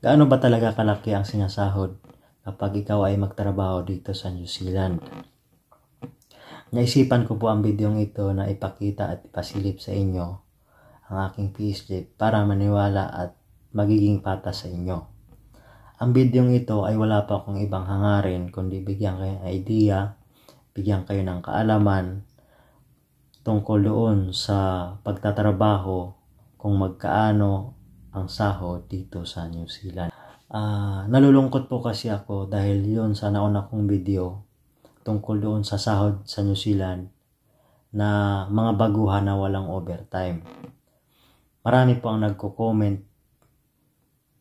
Gaano ba talaga kalaki ang sinasahod kapag ikaw ay magtrabaho dito sa New Zealand? Naisipan ko po ang videong ito na ipakita at ipasilip sa inyo ang aking payslip para maniwala at magiging patas sa inyo. Ang videong ito ay wala pa akong ibang hangarin kundi bigyan kayo ng idea, bigyan kayo ng kaalaman tungkol doon sa pagtatrabaho kung magkaano ang sahod dito sa New Zealand. Uh, nalulungkot po kasi ako dahil yon sa nauna kong video tungkol doon sa sahod sa New Zealand na mga baguhan na walang overtime. Marami po ang nagko-comment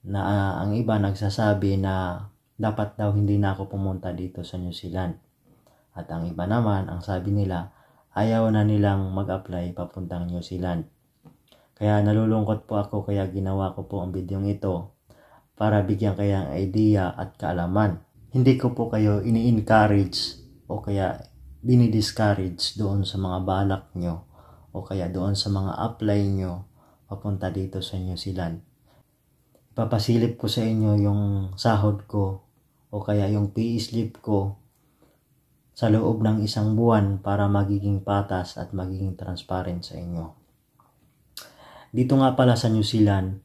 na uh, ang iba nagsasabi na dapat daw hindi na ako pumunta dito sa New Zealand. At ang iba naman, ang sabi nila, ayaw na nilang mag-apply papuntang New Zealand. Kaya nalulungkot po ako kaya ginawa ko po ang bidyong ito para bigyan kayo ng idea at kaalaman. Hindi ko po kayo ini-encourage o kaya dinidiscourage doon sa mga balak nyo o kaya doon sa mga apply nyo papunta dito sa New Zealand. Ipapasilip ko sa inyo yung sahod ko o kaya yung PE slip ko sa loob ng isang buwan para magiging patas at magiging transparent sa inyo. Dito nga pala sa New Zealand,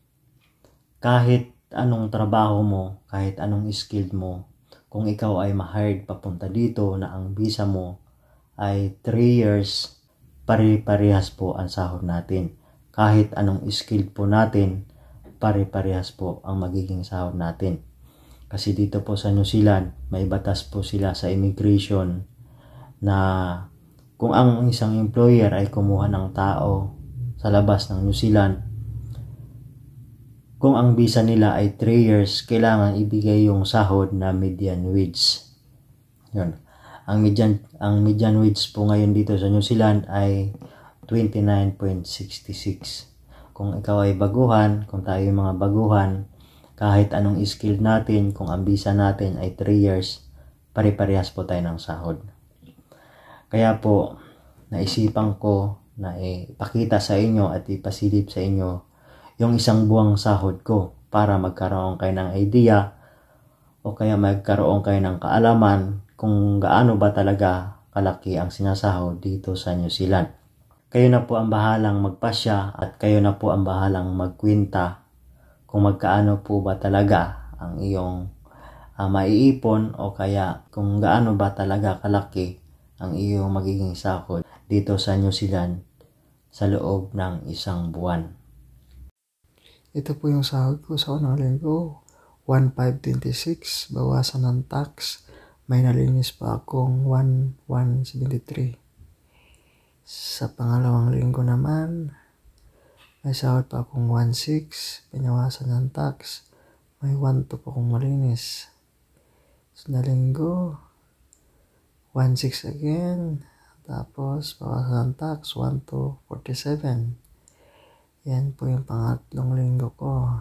kahit anong trabaho mo, kahit anong skilled mo, kung ikaw ay ma-hired papunta dito na ang visa mo ay 3 years, pare-parehas po ang sahod natin. Kahit anong skilled po natin, pare-parehas po ang magiging sahod natin. Kasi dito po sa New Zealand, may batas po sila sa immigration na kung ang isang employer ay kumuha ng tao sa labas ng New Zealand. Kung ang visa nila ay 3 years, kailangan ibigay yung sahod na median wage. Yun. Ang median, ang median wage po ngayon dito sa New Zealand ay 29.66. Kung ikaw ay baguhan, kung tayo yung mga baguhan, kahit anong skill natin, kung ang visa natin ay 3 years, pare-parehas po tayo ng sahod. Kaya po, naisipan ko na ipakita sa inyo at ipasilip sa inyo yung isang buwang sahod ko para magkaroon kayo ng idea o kaya magkaroon kayo ng kaalaman kung gaano ba talaga kalaki ang sinasahod dito sa New Zealand. Kayo na po ang bahalang magpasya at kayo na po ang bahalang magkwinta kung magkaano po ba talaga ang iyong uh, maiipon o kaya kung gaano ba talaga kalaki ang iyong magiging sahod dito sa New Zealand sa loob ng isang buwan. Ito po yung sahod ko sa unang linggo. 1,526, bawasan ng tax. May nalinis pa akong 1,173. Sa pangalawang linggo naman, may sahod pa akong 1,6, pinawasan ng tax. May 1,2 pa akong malinis. Sa so, na linggo, 1,6 again, tapos, bawasan ng tax, 1 to 47. Yan po yung pangatlong linggo ko.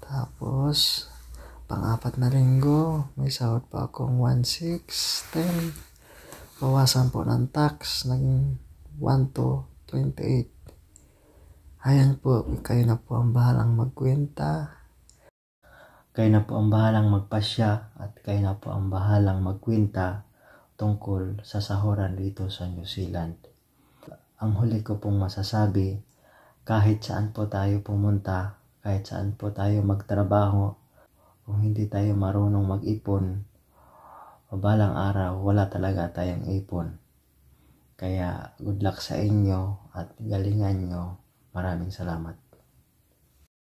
Tapos, pangapat na linggo, may sahod pa akong 1,610. Bawasan po ng tax, naging 1 to 28. Ayan po, kayo na po ang bahalang magkwenta. Kayo na po ang bahalang magpasya at kayo na po ang bahalang magkwenta tungkol sa sahuran dito sa New Zealand. Ang huli ko pong masasabi, kahit saan po tayo pumunta, kahit saan po tayo magtrabaho, kung hindi tayo marunong mag-ipon, mabalang araw wala talaga tayong ipon. Kaya good luck sa inyo at galingan nyo. Maraming salamat.